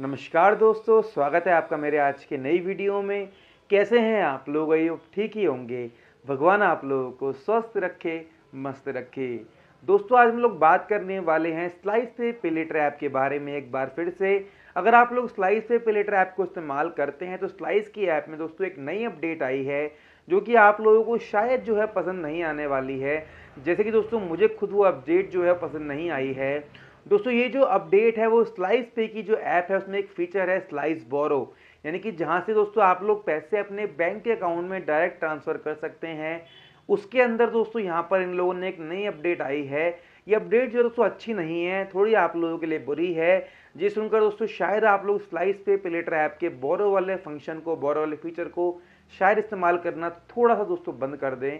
नमस्कार दोस्तों स्वागत है आपका मेरे आज के नई वीडियो में कैसे हैं आप लोग आई ठीक ही होंगे भगवान आप लोगों को स्वस्थ रखे मस्त रखे दोस्तों आज हम लोग बात करने वाले हैं स्लाइस पे प्लेट ऐप के बारे में एक बार फिर से अगर आप लोग स्लाइस पे प्लेट ऐप को इस्तेमाल करते हैं तो स्लाइस की ऐप में दोस्तों एक नई अपडेट आई है जो कि आप लोगों को शायद जो है पसंद नहीं आने वाली है जैसे कि दोस्तों मुझे खुद वो अपडेट जो है पसंद नहीं आई है दोस्तों ये जो अपडेट है वो स्लाइस पे की जो ऐप है उसमें एक फीचर है स्लाइस बोरो यानी कि जहाँ से दोस्तों आप लोग पैसे अपने बैंक के अकाउंट में डायरेक्ट ट्रांसफ़र कर सकते हैं उसके अंदर दोस्तों यहाँ पर इन लोगों ने एक नई अपडेट आई है ये अपडेट जो दोस्तों अच्छी नहीं है थोड़ी आप लोगों के लिए बुरी है जी सुनकर दोस्तों शायद आप लोग स्लाइस पे प्लेटर ऐप के बोरो वाले फंक्शन को बोरो वाले फीचर को शायद इस्तेमाल करना थोड़ा सा दोस्तों बंद कर दें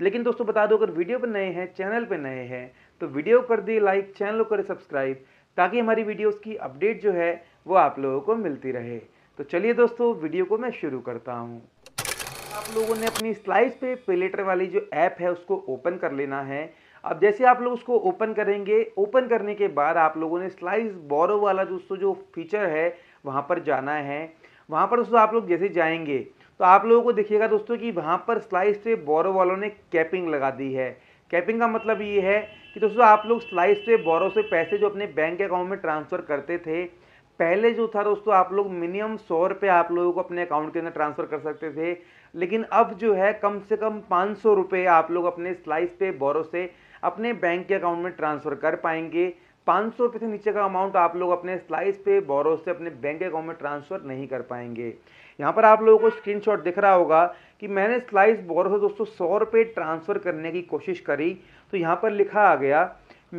लेकिन दोस्तों बता दो अगर वीडियो पर नए हैं चैनल पर नए हैं तो वीडियो कर दे लाइक चैनल को करें सब्सक्राइब ताकि हमारी वीडियोस की अपडेट जो है वो आप लोगों को मिलती रहे तो चलिए दोस्तों वीडियो को मैं शुरू करता हूँ आप लोगों ने अपनी स्लाइस पे पेलेटर वाली जो ऐप है उसको ओपन कर लेना है अब जैसे आप लोग उसको ओपन करेंगे ओपन करने के बाद आप लोगों ने स्लाइस बोरो वाला दोस्तों जो फीचर है वहाँ पर जाना है वहाँ पर दोस्तों आप लोग जैसे जाएंगे तो आप लोगों को देखिएगा दोस्तों कि वहाँ पर स्लाइस पे बोरो वालों ने कैपिंग लगा दी है कैपिंग का मतलब ये है कि दोस्तों आप लोग स्लाइस से बोरो से पैसे जो अपने बैंक अकाउंट में ट्रांसफ़र करते थे पहले जो था दोस्तों आप लोग मिनिमम सौ रुपये आप लोगों को अपने अकाउंट के अंदर ट्रांसफ़र कर सकते थे लेकिन अब जो है कम से कम पाँच सौ रुपये आप लोग अपने स्लाइस पे बोरो से अपने बैंक के अकाउंट में ट्रांसफ़र कर पाएंगे पाँच सौ रुपये से नीचे का अमाउंट आप लोग अपने स्लाइस पे बोरो से अपने बैंक अकाउंट में ट्रांसफ़र नहीं कर पाएंगे यहाँ पर आप लोगों को स्क्रीनशॉट दिख रहा होगा कि मैंने स्लाइस बोरो से दोस्तों सौ रुपये ट्रांसफ़र करने की कोशिश करी तो यहाँ पर लिखा आ गया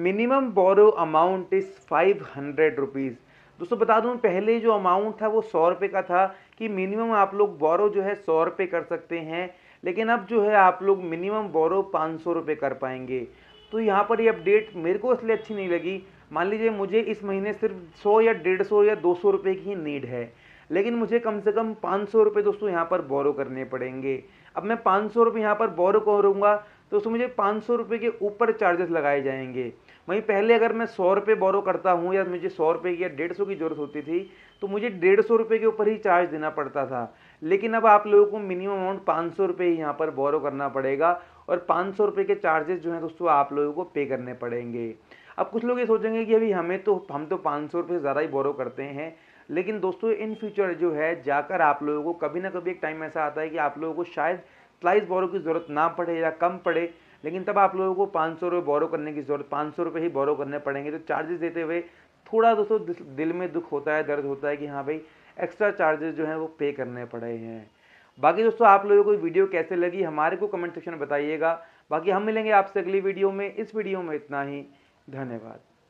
minimum borrow amount is five hundred rupees दोस्तों बता दूँ पहले जो अमाउंट था वो सौ रुपये का था कि मिनिमम आप लोग बोरो जो है सौ रुपये कर सकते हैं लेकिन अब जो है आप लोग मिनिमम बोरो पाँच सौ रुपये कर पाएंगे तो यहाँ पर ये अपडेट मेरे को इसलिए अच्छी नहीं लगी मान लीजिए मुझे इस महीने सिर्फ सौ या डेढ़ सौ या दो सौ रुपये की ही नीड है लेकिन मुझे कम से कम पाँच सौ रुपये दोस्तों यहाँ पर बोरो करने पड़ेंगे अब मैं पाँच सौ रुपये यहाँ पर बोरो करूँगा तो उसमें मुझे पाँच सौ रुपये के ऊपर चार्जेस लगाए जाएंगे वहीं पहले अगर मैं सौ रुपये बोरो करता हूँ या मुझे सौ रुपये की या डेढ़ सौ की ज़रूरत होती थी तो मुझे डेढ़ सौ रुपये के ऊपर ही चार्ज देना पड़ता था लेकिन अब आप लोगों को मिनिमम अमाउंट पाँच सौ रुपये ही यहाँ पर बोरो करना पड़ेगा और पाँच सौ रुपये के चार्जेस जो हैं दोस्तों आप लोगों को पे करने पड़ेंगे अब कुछ लोग ये सोचेंगे कि अभी हमें तो हम तो पाँच सौ रुपये ज़्यादा ही बोरो करते हैं लेकिन दोस्तों इन फ्यूचर जो है जाकर आप लोगों को कभी ना कभी एक टाइम ऐसा आता है कि आप लोगों को शायद स्लाइस बोरो की ज़रूरत ना पड़े या कम पड़े लेकिन तब आप लोगों को पाँच सौ रुपये बोरो करने की ज़रूरत पाँच सौ रुपये ही बोरो करने पड़ेंगे तो चार्जेस देते हुए थोड़ा दोस्तों दिल में दुख होता है दर्द होता है कि हाँ भाई एक्स्ट्रा चार्जेस जो हैं वो पे करने पड़े हैं बाकी दोस्तों आप लोगों को वीडियो कैसे लगी हमारे को कमेंट सेक्शन में बताइएगा बाकी हम मिलेंगे आपसे अगली वीडियो में इस वीडियो में इतना ही धन्यवाद